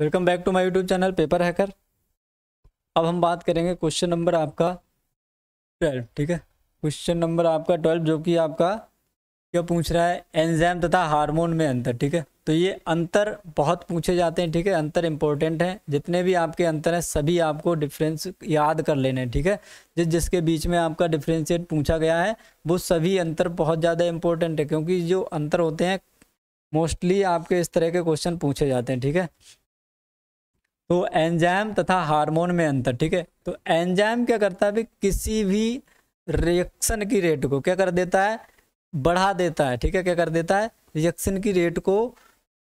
welcome back to my YouTube channel paper hacker अब हम बात करेंगे क्वेश्चन नंबर आपका ट्वेल्व ठीक है क्वेश्चन नंबर आपका ट्वेल्व जो कि आपका क्या पूछ रहा है एंजाइम तथा हार्मोन में अंतर ठीक है तो ये अंतर बहुत पूछे जाते हैं ठीक है अंतर इंपॉर्टेंट हैं जितने भी आपके अंतर हैं सभी आपको डिफरेंस याद कर लेने हैं ठीक है जिस जिसके बीच में आपका डिफ्रेंशिएट पूछा गया है वो सभी अंतर बहुत ज़्यादा इंपॉर्टेंट है क्योंकि जो अंतर होते हैं मोस्टली आपके इस तरह के क्वेश्चन पूछे जाते हैं ठीक है तो एंजाइम तथा हार्मोन में अंतर ठीक है तो एंजाइम क्या करता है भी किसी भी रिएक्शन की रेट को क्या कर देता है बढ़ा देता है ठीक है क्या कर देता है रिएक्शन की रेट को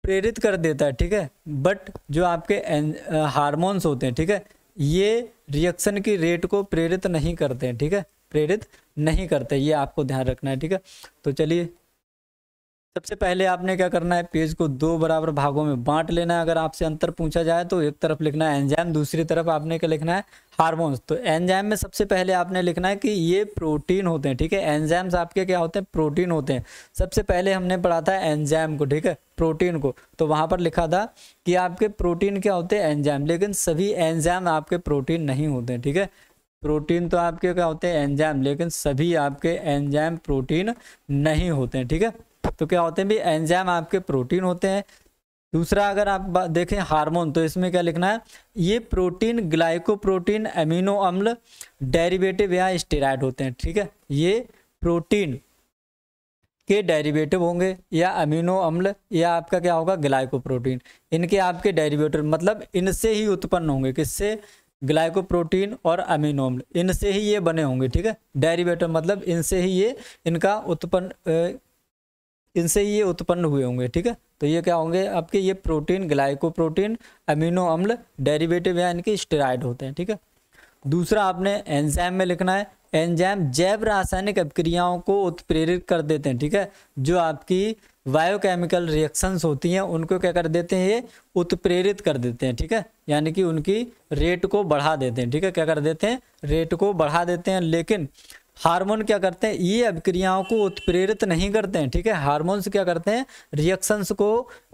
प्रेरित कर देता है ठीक है बट जो आपके हार्मोन्स होते हैं ठीक है ये रिएक्शन की रेट को प्रेरित नहीं करते हैं ठीक है प्रेरित नहीं करते ये आपको ध्यान रखना है ठीक है तो चलिए सबसे पहले आपने क्या करना है पेज को दो बराबर भागों में बांट लेना है अगर आपसे अंतर पूछा जाए तो एक तरफ लिखना है एंजाइम दूसरी तरफ आपने क्या लिखना है हार्मोन्स तो एंजाइम में सबसे पहले आपने लिखना है कि ये प्रोटीन होते हैं ठीक है एंजाइम्स आपके क्या होते हैं प्रोटीन होते हैं सबसे पहले हमने पढ़ा था एंजाइम को ठीक है प्रोटीन को तो वहाँ पर लिखा था कि आपके प्रोटीन क्या होते हैं एंजाइम लेकिन सभी एंजाइम आपके प्रोटीन नहीं होते हैं ठीक है प्रोटीन तो आपके क्या होते हैं एंजाइम लेकिन सभी आपके एंजाइम प्रोटीन नहीं होते हैं ठीक है तो क्या होते हैं भाई एंजाइम आपके प्रोटीन होते हैं दूसरा अगर आप देखें हार्मोन तो इसमें क्या लिखना है ये प्रोटीन ग्लाइकोप्रोटीन अमीनो अम्ल डेरिवेटिव या स्टेराइड होते हैं ठीक है ये प्रोटीन के डेरिवेटिव होंगे या अमीनो अम्ल या आपका क्या होगा ग्लाइकोप्रोटीन इनके आपके डेरिवेटिव मतलब इनसे ही उत्पन्न होंगे किससे ग्लाइकोप्रोटीन और अमीनो अम्ल इनसे ही ये बने होंगे ठीक है डेरिवेटिव मतलब इनसे ही ये इनका उत्पन्न इनसे ये उत्पन्न हुए होंगे ठीक है तो ये क्या होंगे आपके ये प्रोटीन ग्लाइकोप्रोटीन अमीनो अम्ल डेरिवेटिव या इनके स्टेराइड होते हैं ठीक है दूसरा आपने एंजाइम में लिखना है एंजाइम जैव रासायनिक अभिक्रियाओं को उत्प्रेरित कर देते हैं ठीक है जो आपकी बायोकेमिकल रिएक्शंस होती हैं उनको क्या कर देते हैं ये उत्प्रेरित कर देते हैं ठीक है यानी कि उनकी रेट को बढ़ा देते हैं ठीक है क्या कर देते हैं रेट को बढ़ा देते हैं लेकिन हार्मोन क्या करते हैं ये अभिक्रियाओं को उत्प्रेरित नहीं करते हैं ठीक है हार्मोन्स क्या करते हैं रिएक्शंस को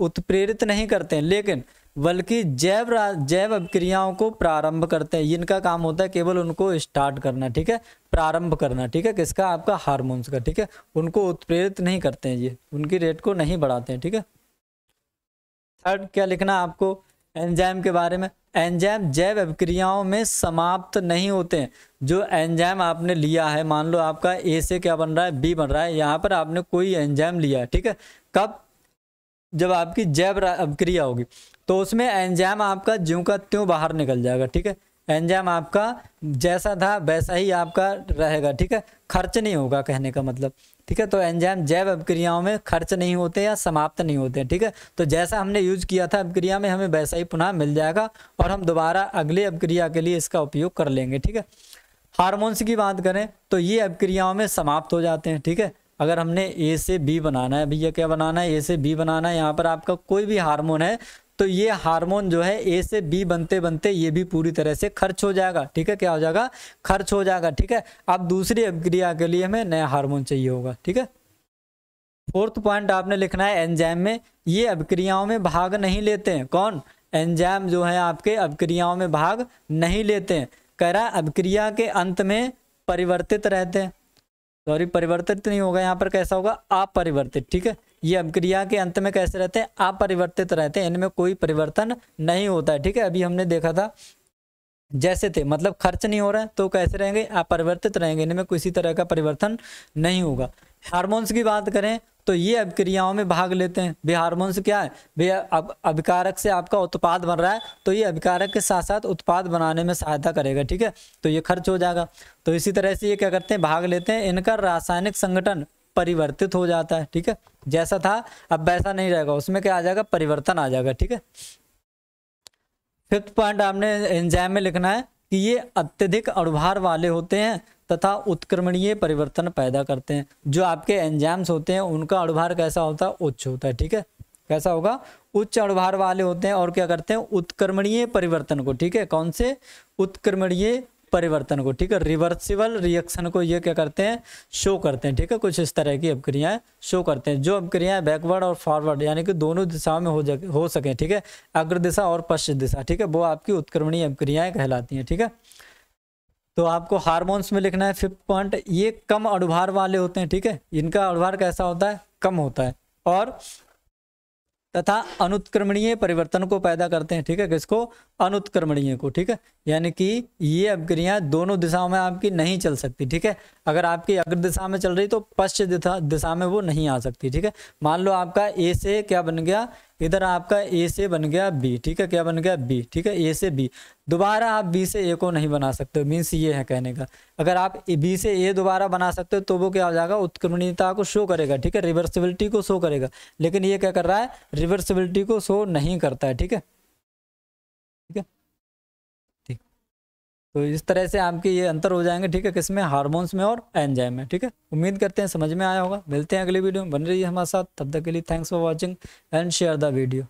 उत्प्रेरित नहीं करते हैं लेकिन बल्कि जैव जैव अभिक्रियाओं को प्रारंभ करते हैं इनका काम होता है केवल उनको स्टार्ट करना ठीक है प्रारंभ करना ठीक है किसका आपका हार्मोन्स का ठीक है उनको उत्प्रेरित नहीं करते हैं ये उनकी रेट को नहीं बढ़ाते हैं ठीक है थर्ड क्या लिखना आपको एंजाइम के बारे में एंजाइम जैव अभिक्रियाओं में समाप्त नहीं होते हैं जो एंजाइम आपने लिया है मान लो आपका ए से क्या बन रहा है बी बन रहा है यहाँ पर आपने कोई एंजाइम लिया है ठीक है कब जब आपकी जैव अभिक्रिया होगी तो उसमें एंजाइम आपका ज्यों का त्यों बाहर निकल जाएगा ठीक है एंजाइम आपका जैसा था वैसा ही आपका रहेगा ठीक है खर्च नहीं होगा कहने का मतलब ठीक है तो एंजाइम जैव अभिक्रियाओं में खर्च नहीं होते या समाप्त नहीं होते ठीक है तो जैसा हमने यूज किया था अभिक्रिया में हमें वैसा ही पुनः मिल जाएगा और हम दोबारा अगले अभिक्रिया के लिए इसका उपयोग कर लेंगे ठीक है हारमोन्स की बात करें तो ये अभिक्रियाओं में समाप्त हो जाते हैं ठीक है अगर हमने ए से बी बनाना है भैया क्या बनाना है ए से बी बनाना है यहाँ पर आपका कोई भी हार्मोन है तो ये हार्मोन जो है ए से बी बनते बनते ये भी पूरी तरह से खर्च हो जाएगा ठीक है क्या हो जाएगा खर्च हो जाएगा ठीक है अब दूसरी अभिक्रिया के लिए हमें नया हार्मोन चाहिए होगा ठीक है फोर्थ पॉइंट आपने लिखना है एंजाइम में ये अभिक्रियाओं में भाग नहीं लेते हैं कौन एंजाइम जो है आपके अभिक्रियाओं में भाग नहीं लेते हैं कह रहा है अभिक्रिया के अंत में परिवर्तित रहते हैं सॉरी परिवर्तित नहीं होगा यहाँ पर कैसा होगा अपरिवर्तित ठीक है ये अभिक्रिया के अंत में कैसे रहते हैं अपरिवर्तित रहते हैं इनमें कोई परिवर्तन नहीं होता है ठीक है अभी हमने देखा था जैसे थे मतलब खर्च नहीं हो रहा है तो कैसे रहेंगे अपरिवर्तित रहेंगे इनमें किसी तरह का परिवर्तन नहीं होगा हार्मोन्स की बात करें तो ये अभिक्रियाओं में भाग लेते हैं भाई हार्मोन्स क्या है भैया अब अभिकारक से आपका उत्पाद बन रहा है तो ये अभिकारक के साथ साथ उत्पाद बनाने में सहायता करेगा ठीक है तो ये खर्च हो जाएगा तो इसी तरह से ये क्या करते हैं भाग लेते हैं इनका रासायनिक संगठन परिवर्तित हो जाता है ठीक है जैसा था अब वैसा नहीं रहेगा उसमें क्या आ जाएगा परिवर्तन आ जाएगा ठीक है फिफ्थ पॉइंट आपने एंजाइम में लिखना है कि ये अत्यधिक अड़भार वाले होते हैं तथा उत्क्रमणीय परिवर्तन पैदा करते हैं जो आपके एंजाम्स होते हैं उनका अड़भार कैसा होता है उच्च होता है ठीक है कैसा होगा उच्च अड़भार वाले होते हैं और क्या करते हैं उत्क्रमणीय परिवर्तन को ठीक है कौन से उत्क्रमणीय परिवर्तन को ठीक है रिवर्सिबल रिएक्शन को ये क्या करते हैं शो करते हैं ठीक है कुछ इस तरह की अपक्रियाएं शो करते हैं जो अपक्रियाएं बैकवर्ड और फॉरवर्ड यानी कि दोनों दिशाओं में हो हो सके ठीक है अग्र दिशा और पश्चिम दिशा ठीक है वो आपकी उत्क्रमणीय अपक्रियाएं कहलाती हैं ठीक है तो आपको हार्मोन्स में लिखना है फिफ्थ पॉइंट ये कम अड़भार वाले होते हैं ठीक है इनका अड़भार कैसा होता है कम होता है और तथा अनुत्क्रमणीय परिवर्तन को पैदा करते हैं ठीक है किसको अनुत्क्रमणीय को ठीक है यानी कि ये अवक्रियाएं दोनों दिशाओं में आपकी नहीं चल सकती ठीक है अगर आपकी अग्र दिशा में चल रही तो पश्चिम दिशा दिशा में वो नहीं आ सकती ठीक है मान लो आपका ए से क्या बन गया इधर आपका ए से बन गया बी ठीक है क्या बन गया बी ठीक है ए से बी दोबारा आप बी से ए को नहीं बना सकते हो मीन्स ये है कहने का अगर आप बी से ए दोबारा बना सकते हो तो वो क्या हो जाएगा उत्क्रमणीयता को शो करेगा ठीक है रिवर्सिबिलिटी को शो करेगा लेकिन ये क्या कर रहा है रिवर्सिबिलिटी को शो नहीं करता है ठीक है ठीक है तो इस तरह से आपके ये अंतर हो जाएंगे ठीक है किसमें हार्मोन्स में और एंजाइम में ठीक है उम्मीद करते हैं समझ में आया होगा मिलते हैं अगली वीडियो में बन रही है हमारे साथ तब तक के लिए thanks for watching and share the video